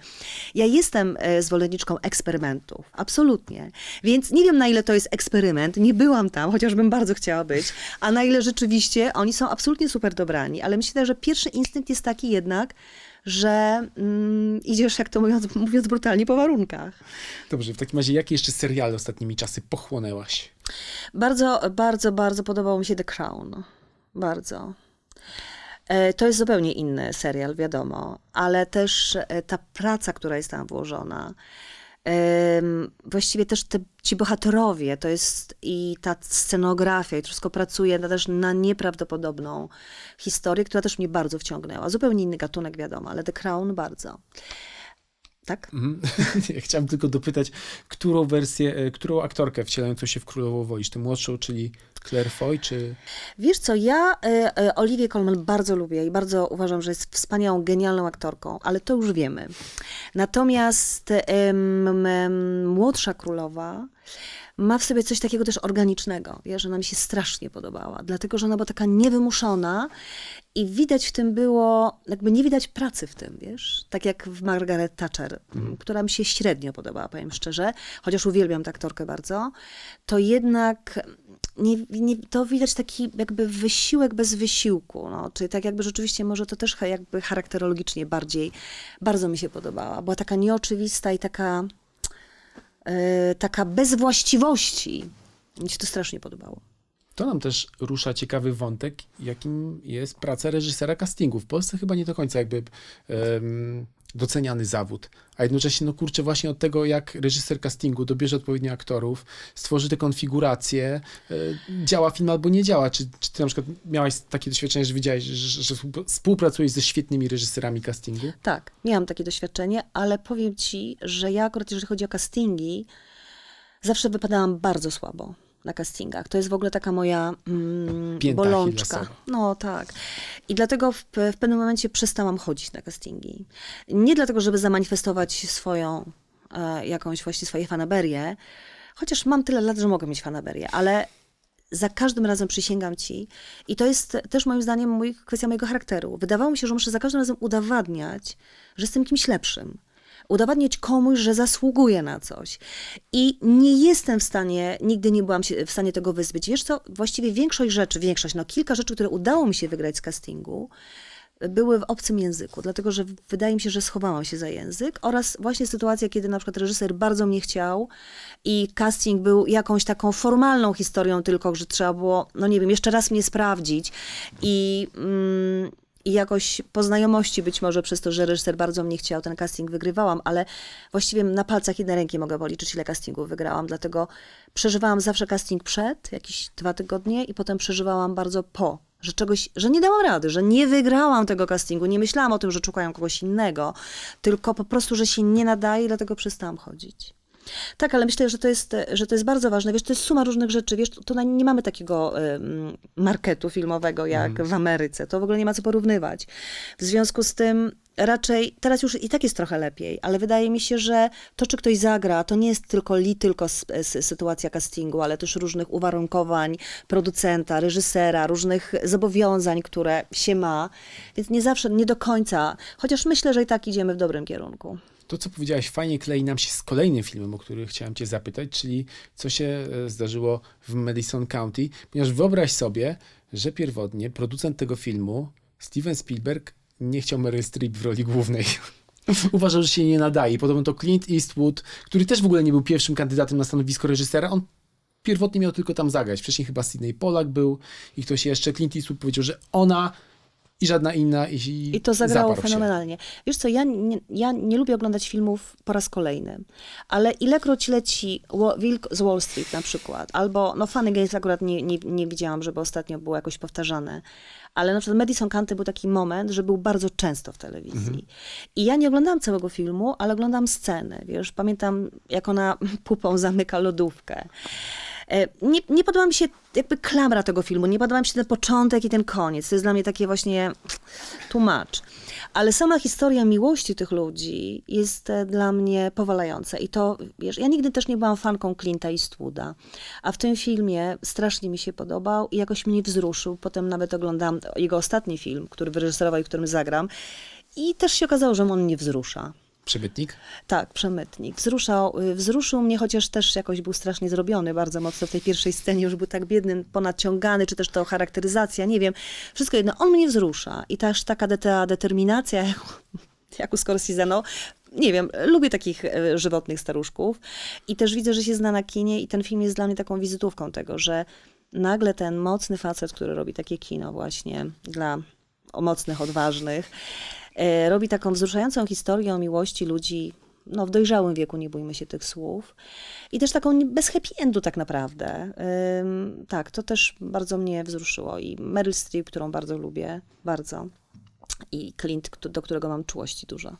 Ja jestem e, zwolenniczką eksperymentów, absolutnie. Więc nie wiem, na ile to jest eksperyment. Nie byłam tam, chociażbym bardzo chciała być, a na ile rzeczywiście oni są absolutnie super dobrani. Ale myślę, że pierwszy instynkt jest taki jednak, że mm, idziesz, jak to mówiąc, mówiąc brutalnie, po warunkach. Dobrze, w takim razie jakie jeszcze seriale ostatnimi czasy pochłonęłaś? Bardzo, bardzo, bardzo podobał mi się The Crown. Bardzo. E, to jest zupełnie inny serial, wiadomo, ale też e, ta praca, która jest tam włożona, właściwie też te, ci bohaterowie, to jest i ta scenografia, i wszystko pracuje na, też na nieprawdopodobną historię, która też mnie bardzo wciągnęła. Zupełnie inny gatunek, wiadomo, ale The Crown bardzo tak? Mhm. Ja chciałem tylko dopytać, którą wersję, e, którą aktorkę wcielającą się w Królową Wolisz, tę młodszą, czyli Claire Foy, czy... Wiesz co, ja y, e, e, Oliwię Colman bardzo lubię i bardzo uważam, że jest wspaniałą, genialną aktorką, ale to już wiemy. Natomiast y, młodsza królowa ma w sobie coś takiego też organicznego. Wiesz, ona mi się strasznie podobała, dlatego że ona była taka niewymuszona i widać w tym było, jakby nie widać pracy w tym, wiesz? Tak jak w Margaret Thatcher, mm. która mi się średnio podobała, powiem szczerze, chociaż uwielbiam tę aktorkę bardzo, to jednak nie, nie, to widać taki jakby wysiłek bez wysiłku, no, czyli tak jakby rzeczywiście może to też jakby charakterologicznie bardziej, bardzo mi się podobała. Była taka nieoczywista i taka E, taka bezwłaściwości. Mi się to strasznie podobało. To nam też rusza ciekawy wątek, jakim jest praca reżysera castingu. W Polsce chyba nie do końca jakby um, doceniany zawód, a jednocześnie, no kurczę, właśnie od tego, jak reżyser castingu dobierze odpowiednio aktorów, stworzy te konfiguracje, e, działa film albo nie działa. Czy, czy ty na przykład miałaś takie doświadczenie, że widziałaś, że, że współpracujesz ze świetnymi reżyserami castingu? Tak, miałam takie doświadczenie, ale powiem ci, że ja akurat, jeżeli chodzi o castingi, zawsze wypadałam bardzo słabo na castingach. To jest w ogóle taka moja mm, bolączka. No tak. I dlatego w, w pewnym momencie przestałam chodzić na castingi. Nie dlatego, żeby zamanifestować swoją e, jakąś właśnie swoje fanaberię, chociaż mam tyle lat, że mogę mieć fanaberię, ale za każdym razem przysięgam ci. I to jest też moim zdaniem mój, kwestia mojego charakteru. Wydawało mi się, że muszę za każdym razem udowadniać, że jestem kimś lepszym udowadniać komuś, że zasługuje na coś. I nie jestem w stanie, nigdy nie byłam w stanie tego wyzbyć. Wiesz co, właściwie większość rzeczy, większość, no kilka rzeczy, które udało mi się wygrać z castingu, były w obcym języku, dlatego że wydaje mi się, że schowałam się za język oraz właśnie sytuacja, kiedy na przykład reżyser bardzo mnie chciał i casting był jakąś taką formalną historią tylko, że trzeba było, no nie wiem, jeszcze raz mnie sprawdzić i... Mm, i jakoś po znajomości być może przez to, że reżyser bardzo mnie chciał, ten casting wygrywałam, ale właściwie na palcach jednej ręki mogę policzyć, ile castingów wygrałam, dlatego przeżywałam zawsze casting przed, jakieś dwa tygodnie i potem przeżywałam bardzo po że czegoś, że nie dałam rady, że nie wygrałam tego castingu, nie myślałam o tym, że szukają kogoś innego, tylko po prostu, że się nie nadaje, dlatego przestałam chodzić. Tak, ale myślę, że to jest, że to jest bardzo ważne. Wiesz, to jest suma różnych rzeczy. Wiesz, to, nie mamy takiego marketu filmowego jak mm. w Ameryce. To w ogóle nie ma co porównywać. W związku z tym raczej teraz już i tak jest trochę lepiej, ale wydaje mi się, że to, czy ktoś zagra, to nie jest tylko li tylko sytuacja castingu, ale też różnych uwarunkowań producenta, reżysera, różnych zobowiązań, które się ma. Więc nie zawsze, nie do końca, chociaż myślę, że i tak idziemy w dobrym kierunku. To, co powiedziałaś, fajnie klei nam się z kolejnym filmem, o który chciałem Cię zapytać, czyli co się e, zdarzyło w Madison County, ponieważ wyobraź sobie, że pierwotnie producent tego filmu, Steven Spielberg, nie chciał Meryl Streep w roli głównej. Uważał, że się nie nadaje. Podobno to Clint Eastwood, który też w ogóle nie był pierwszym kandydatem na stanowisko reżysera, on pierwotnie miał tylko tam zagrać. Wcześniej chyba Sidney Polak był i ktoś jeszcze. Clint Eastwood powiedział, że ona i żadna inna. I, I to zagrało fenomenalnie. Się. Wiesz co, ja nie, ja nie lubię oglądać filmów po raz kolejny, ale ilekroć leci Wilk z Wall Street na przykład, albo, no Funny Games akurat nie, nie, nie widziałam, żeby ostatnio było jakoś powtarzane, ale na przykład Madison County był taki moment, że był bardzo często w telewizji. Mhm. I ja nie oglądam całego filmu, ale oglądam scenę. wiesz, pamiętam jak ona pupą zamyka lodówkę. E, nie, nie podoba mi się jakby klamra tego filmu, nie podoba mi się ten początek i ten koniec. To jest dla mnie takie właśnie tłumacz. Ale sama historia miłości tych ludzi jest e, dla mnie powalająca. I to, wiesz, ja nigdy też nie byłam fanką Clint'a i Studa, a w tym filmie strasznie mi się podobał i jakoś mnie wzruszył. Potem nawet oglądam jego ostatni film, który wyreżyserował i którym zagram. I też się okazało, że on mnie wzrusza. Przemytnik? Tak, przemytnik. Wzruszał, y, wzruszył mnie, chociaż też jakoś był strasznie zrobiony bardzo mocno w tej pierwszej scenie, już był tak biedny, ponadciągany, czy też to charakteryzacja, nie wiem. Wszystko jedno, on mnie wzrusza i też taka de determinacja, jak, jak u no nie wiem, lubię takich y, żywotnych staruszków i też widzę, że się zna na kinie i ten film jest dla mnie taką wizytówką tego, że nagle ten mocny facet, który robi takie kino właśnie dla mocnych, odważnych, E, robi taką wzruszającą historię o miłości ludzi no, w dojrzałym wieku, nie bójmy się tych słów. I też taką bez happy endu tak naprawdę. tak, to też bardzo mnie wzruszyło. I Meryl Streep, którą bardzo lubię, bardzo. I Clint, do którego mam czułości dużo.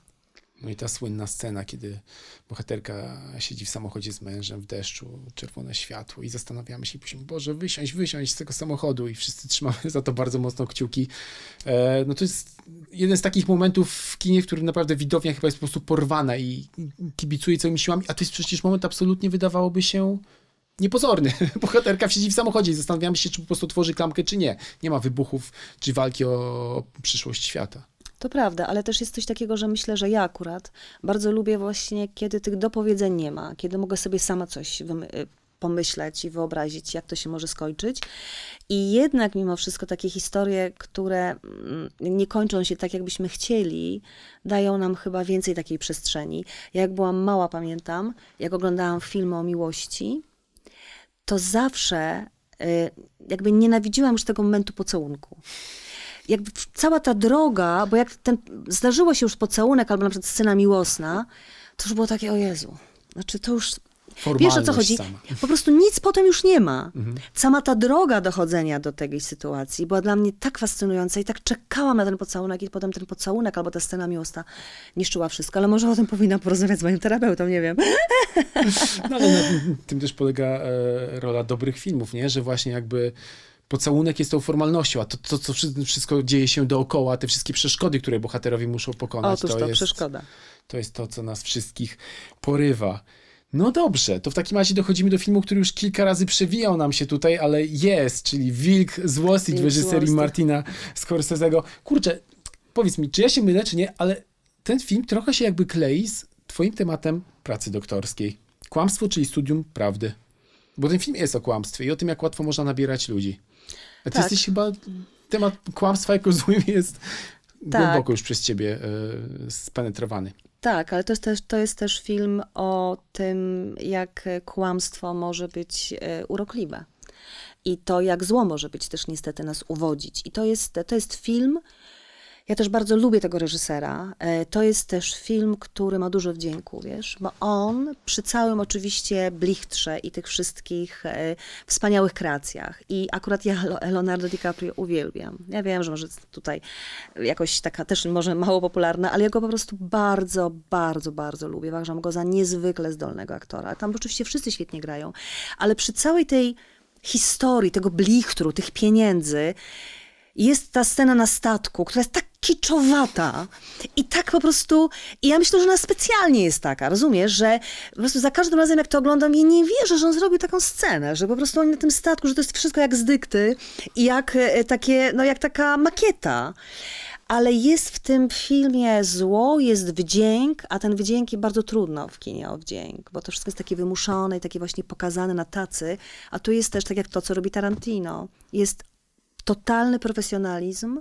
No i ta słynna scena, kiedy bohaterka siedzi w samochodzie z mężem w deszczu, czerwone światło i zastanawiamy się, musimy, Boże, wysiąść, wysiąść z tego samochodu i wszyscy trzymamy za to bardzo mocno kciuki. E, no to jest jeden z takich momentów w kinie, w którym naprawdę widownia chyba jest po prostu porwana i kibicuje całymi siłami, a to jest przecież moment absolutnie wydawałoby się niepozorny. Bohaterka siedzi w samochodzie i zastanawiamy się, czy po prostu tworzy klamkę, czy nie. Nie ma wybuchów, czy walki o przyszłość świata. To prawda, ale też jest coś takiego, że myślę, że ja akurat bardzo lubię właśnie, kiedy tych dopowiedzeń nie ma, kiedy mogę sobie sama coś y, pomyśleć i wyobrazić, jak to się może skończyć. I jednak mimo wszystko takie historie, które mm, nie kończą się tak, jakbyśmy chcieli, dają nam chyba więcej takiej przestrzeni. Ja jak byłam mała, pamiętam, jak oglądałam filmy o miłości, to zawsze y, jakby nienawidziłam już tego momentu pocałunku jakby cała ta droga, bo jak ten, zdarzyło się już pocałunek albo na przykład scena miłosna, to już było takie, o Jezu, znaczy to już... Formalność wiesz o co chodzi? Sama. Po prostu nic potem już nie ma. Mhm. Sama ta droga dochodzenia do tej sytuacji była dla mnie tak fascynująca i tak czekałam na ten pocałunek i potem ten pocałunek albo ta scena miłosna niszczyła wszystko, ale może o tym powinna porozmawiać z moim terapeutą, nie wiem. No ale na tym też polega e, rola dobrych filmów, nie? Że właśnie jakby pocałunek jest tą formalnością, a to, to co wszystko dzieje się dookoła, te wszystkie przeszkody, które bohaterowie muszą pokonać. to, jest, przeszkoda. To jest to, co nas wszystkich porywa. No dobrze, to w takim razie dochodzimy do filmu, który już kilka razy przewijał nam się tutaj, ale jest, czyli Wilk z Wall w reżyserii Martina Scorsese'ego. Kurczę, powiedz mi, czy ja się mylę, czy nie, ale ten film trochę się jakby klei z twoim tematem pracy doktorskiej. Kłamstwo, czyli studium prawdy. Bo ten film jest o kłamstwie i o tym, jak łatwo można nabierać ludzi. A ty tak. jesteś chyba, temat kłamstwa jako złym jest tak. głęboko już przez ciebie e, spenetrowany. Tak, ale to jest, też, to jest też film o tym, jak kłamstwo może być e, urokliwe. I to, jak zło może być też niestety nas uwodzić. I to jest, to jest film, ja też bardzo lubię tego reżysera. E, to jest też film, który ma dużo wdzięku, wiesz, bo on przy całym oczywiście blichtrze i tych wszystkich e, wspaniałych kreacjach i akurat ja Leonardo DiCaprio uwielbiam. Ja wiem, że może tutaj jakoś taka też może mało popularna, ale ja go po prostu bardzo, bardzo, bardzo lubię. Uważam go za niezwykle zdolnego aktora. Tam oczywiście wszyscy świetnie grają, ale przy całej tej historii, tego blichtru, tych pieniędzy, jest ta scena na statku, która jest tak kiczowata i tak po prostu, i ja myślę, że ona specjalnie jest taka, rozumiesz, że po prostu za każdym razem jak to oglądam, ja nie wierzę, że on zrobił taką scenę, że po prostu oni na tym statku, że to jest wszystko jak z dykty i jak e, e, takie, no jak taka makieta ale jest w tym filmie zło, jest wdzięk, a ten wdzięk jest bardzo trudno w kinie o wdzięk, bo to wszystko jest takie wymuszone i takie właśnie pokazane na tacy, a tu jest też, tak jak to, co robi Tarantino, jest totalny profesjonalizm,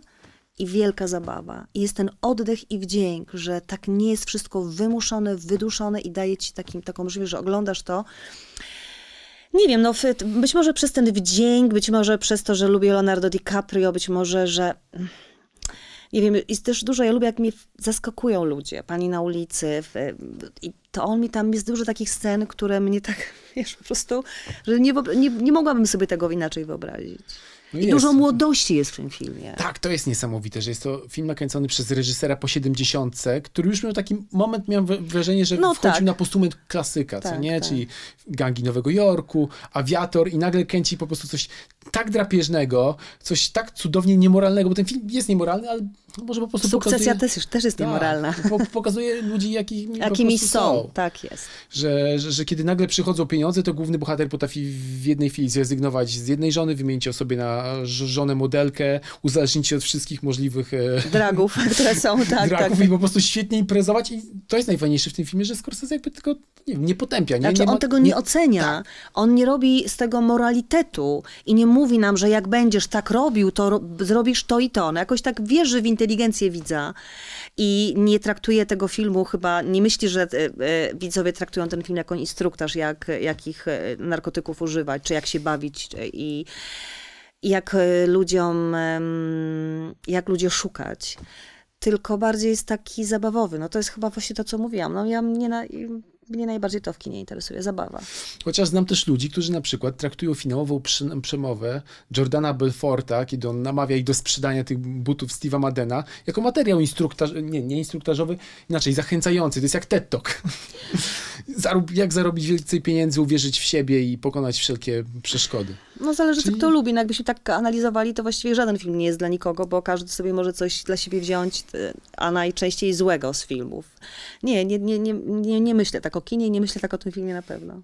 i wielka zabawa. I jest ten oddech i wdzięk, że tak nie jest wszystko wymuszone, wyduszone i daje ci takim, taką możliwość, że oglądasz to. Nie wiem, no być może przez ten wdzięk, być może przez to, że lubię Leonardo DiCaprio, być może, że nie wiem, jest też dużo, ja lubię, jak mnie zaskakują ludzie, pani na ulicy, w, i to on mi tam, jest dużo takich scen, które mnie tak, wiesz, po prostu, że nie, nie, nie mogłabym sobie tego inaczej wyobrazić. No I jest. dużo młodości jest w tym filmie. Tak, to jest niesamowite, że jest to film nakręcony przez reżysera po 70, który już miał taki moment, miałem wrażenie, że no wchodził tak. na postument klasyka, tak, co nie? Tak. Czyli gangi Nowego Jorku, Awiator i nagle kręci po prostu coś tak drapieżnego, coś tak cudownie niemoralnego, bo ten film jest niemoralny, ale może po prostu Sukcesja pokazuje, też, też jest tak, niemoralna. pokazuje ludzi, jakimi, jakimi są. są. Tak jest. Że, że, że, kiedy nagle przychodzą pieniądze, to główny bohater potrafi w jednej chwili zrezygnować z jednej żony, wymienić o sobie na żonę modelkę, uzależnić się od wszystkich możliwych... E, dragów, które są, tak. tak. Dragów tak. i po prostu świetnie imprezować i to jest najfajniejsze w tym filmie, że Scorsese jakby tylko nie, nie potępia. Nie, znaczy nie ma, on tego nie, ocenia. Tak. On nie robi z tego moralitetu i nie mówi nam, że jak będziesz tak robił, to ro zrobisz to i to. No jakoś tak wierzy w inteligencję widza i nie traktuje tego filmu chyba, nie myśli, że e, e, widzowie traktują ten film jako instruktaż, jak, jakich e, narkotyków używać, czy jak się bawić i jak e, ludziom, jak ludzie szukać tylko bardziej jest taki zabawowy. No to jest chyba właśnie to, co mówiłam. No ja nie na, mnie najbardziej to w kinie interesuje, zabawa. Chociaż znam też ludzi, którzy na przykład traktują finałową przemowę Jordana Belforta, kiedy on namawia ich do sprzedania tych butów Steve'a Madena, jako materiał instruktaż, nie, nie instruktażowy, inaczej zachęcający, to jest jak TED Talk. jak zarobić więcej pieniędzy, uwierzyć w siebie i pokonać wszelkie przeszkody. No zależy, Czyli... kto lubi. No, jakbyśmy tak analizowali, to właściwie żaden film nie jest dla nikogo, bo każdy sobie może coś dla siebie wziąć, y, a najczęściej złego z filmów. Nie, nie, nie, nie, nie myślę tak o kinie, nie myślę tak o tym filmie na pewno.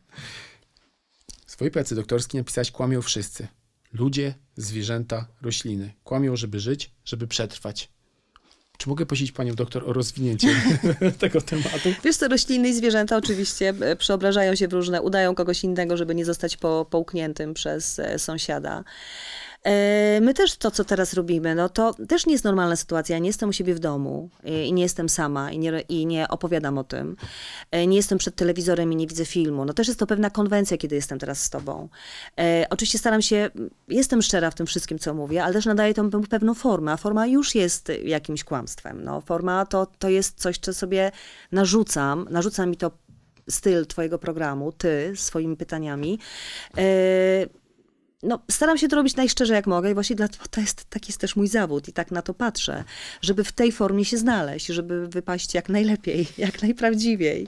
W swojej pracy doktorskiej napisać kłamią wszyscy. Ludzie, zwierzęta, rośliny. Kłamią, żeby żyć, żeby przetrwać. Czy mogę prosić panią doktor o rozwinięcie tego tematu? Wiesz co, rośliny i zwierzęta oczywiście e, przeobrażają się w różne, udają kogoś innego, żeby nie zostać po, połkniętym przez e, sąsiada. E, my też to, co teraz robimy, no to też nie jest normalna sytuacja. Nie jestem u siebie w domu e, i nie jestem sama i nie, i nie opowiadam o tym. E, nie jestem przed telewizorem i nie widzę filmu. No też jest to pewna konwencja, kiedy jestem teraz z tobą. Oczywiście staram się, jestem szczera w tym wszystkim, co mówię, ale też nadaję to pewną formę, a forma już jest jakimś kłamstwem. No, forma to, to jest coś, co sobie narzucam, narzuca mi to styl twojego programu, ty swoimi pytaniami. Yy, no, staram się to robić najszczerze jak mogę i właśnie dlatego to jest, taki jest też mój zawód i tak na to patrzę, żeby w tej formie się znaleźć, żeby wypaść jak najlepiej, jak najprawdziwiej.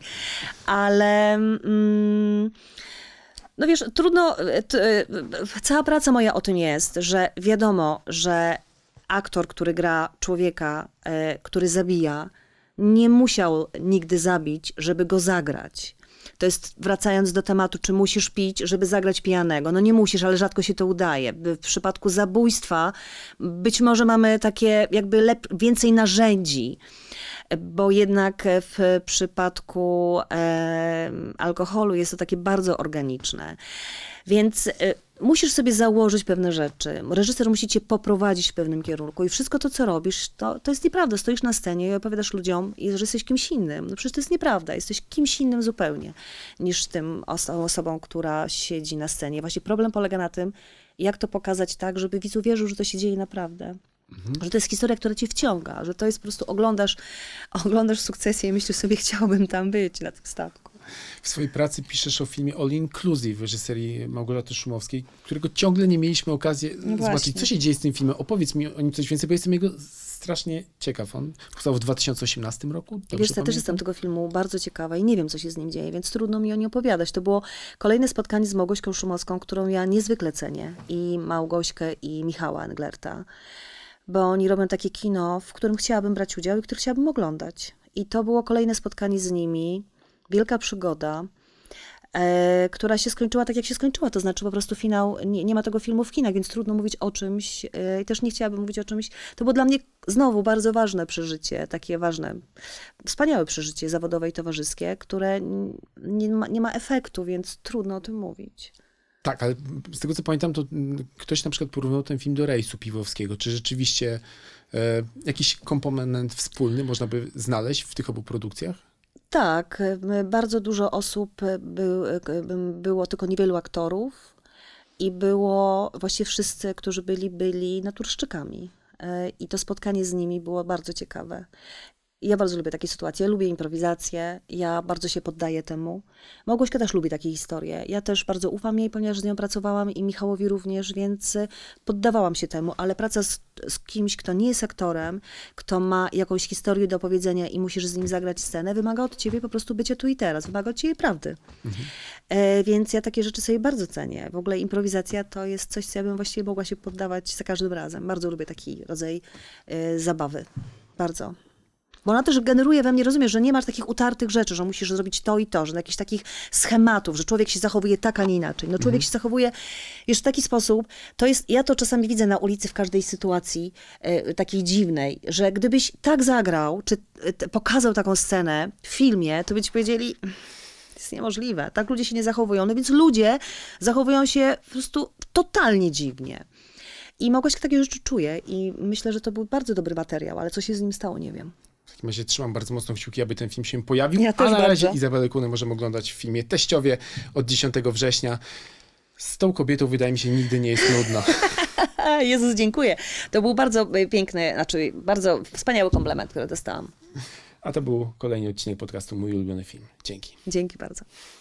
Ale... Mm, no wiesz, trudno, e, t, e, cała praca moja o tym jest, że wiadomo, że aktor, który gra człowieka, e, który zabija, nie musiał nigdy zabić, żeby go zagrać. To jest, wracając do tematu, czy musisz pić, żeby zagrać pijanego. No nie musisz, ale rzadko się to udaje. W przypadku zabójstwa być może mamy takie jakby lep- więcej narzędzi, bo jednak w przypadku e, alkoholu jest to takie bardzo organiczne. Więc... E, musisz sobie założyć pewne rzeczy. Reżyser musi cię poprowadzić w pewnym kierunku i wszystko to, co robisz, to, to jest nieprawda. Stoisz na scenie i opowiadasz ludziom, że jesteś kimś innym. No przecież to jest nieprawda. Jesteś kimś innym zupełnie niż tym osobą, osobą która siedzi na scenie. Właśnie problem polega na tym, jak to pokazać tak, żeby widz uwierzył, że to się dzieje naprawdę. Mhm. Że to jest historia, która cię wciąga, że to jest po prostu oglądasz, oglądasz sukcesję i myślisz sobie, chciałbym tam być na tym statku w swojej pracy piszesz o filmie All Inclusive reżyserii Małgorzaty Szumowskiej, którego ciągle nie mieliśmy okazji no, no zobaczyć. Co się dzieje z tym filmem? Opowiedz mi o nim coś więcej, bo jestem jego strasznie ciekaw. On powstał w 2018 roku. Wiesz, ja też jestem tego filmu bardzo ciekawa i nie wiem, co się z nim dzieje, więc trudno mi o nim opowiadać. To było kolejne spotkanie z Małgośką Szumowską, którą ja niezwykle cenię. I Małgośkę, i Michała Englerta. Bo oni robią takie kino, w którym chciałabym brać udział i które chciałabym oglądać. I to było kolejne spotkanie z nimi wielka przygoda, e, która się skończyła tak, jak się skończyła. To znaczy po prostu finał, nie, nie ma tego filmu w kinach, więc trudno mówić o czymś e, i też nie chciałabym mówić o czymś. To było dla mnie znowu bardzo ważne przeżycie, takie ważne, wspaniałe przeżycie zawodowe i towarzyskie, które nie ma, nie ma efektu, więc trudno o tym mówić. Tak, ale z tego co pamiętam, to ktoś na przykład porównał ten film do rejsu piwowskiego. Czy rzeczywiście e, jakiś komponent wspólny można by znaleźć w tych obu produkcjach? Tak, bardzo dużo osób by, było, tylko niewielu aktorów i było, właściwie wszyscy, którzy byli, byli naturszczykami. E, I to spotkanie z nimi było bardzo ciekawe. Ja bardzo lubię takie sytuacje, lubię improwizację, ja bardzo się poddaję temu. Małgosia też lubi takie historie. Ja też bardzo ufam jej, ponieważ z nią pracowałam i Michałowi również, więc y, poddawałam się temu, ale praca z, z kimś, kto nie jest aktorem, kto ma jakąś historię do opowiedzenia i musisz z nim zagrać scenę, wymaga od ciebie po prostu bycia tu i teraz, wymaga od ciebie prawdy. Mhm. E, więc ja takie rzeczy sobie bardzo cenię. W ogóle improwizacja to jest coś, co ja bym właściwie mogła się poddawać za każdym razem. Bardzo lubię taki rodzaj e, zabawy. Bardzo. Bo ona też generuje we mnie, rozumiesz, że nie masz takich utartych rzeczy, że musisz zrobić to i to, że jakichś takich schematów, że człowiek się zachowuje tak, a nie inaczej. No człowiek mhm. się zachowuje jeszcze w taki sposób, to jest, ja to czasami widzę na ulicy w każdej sytuacji e, takiej dziwnej, że gdybyś tak zagrał, czy e, pokazał taką scenę w filmie, to by ci powiedzieli hm, jest niemożliwe. Tak ludzie się nie zachowują. No więc ludzie zachowują się po prostu totalnie dziwnie. I mogłaś takie rzeczy czuje i myślę, że to był bardzo dobry materiał, ale co się z nim stało, nie wiem. W takim razie trzymam bardzo mocno kciuki, aby ten film się pojawił. Ja też A na razie bardzo. Izabelę Kuny możemy oglądać w filmie Teściowie od 10 września. Z tą kobietą wydaje mi się nigdy nie jest nudno. Jezus, dziękuję. To był bardzo piękny, znaczy bardzo wspaniały komplement, który dostałam. A to był kolejny odcinek podcastu Mój ulubiony film. Dzięki. Dzięki bardzo.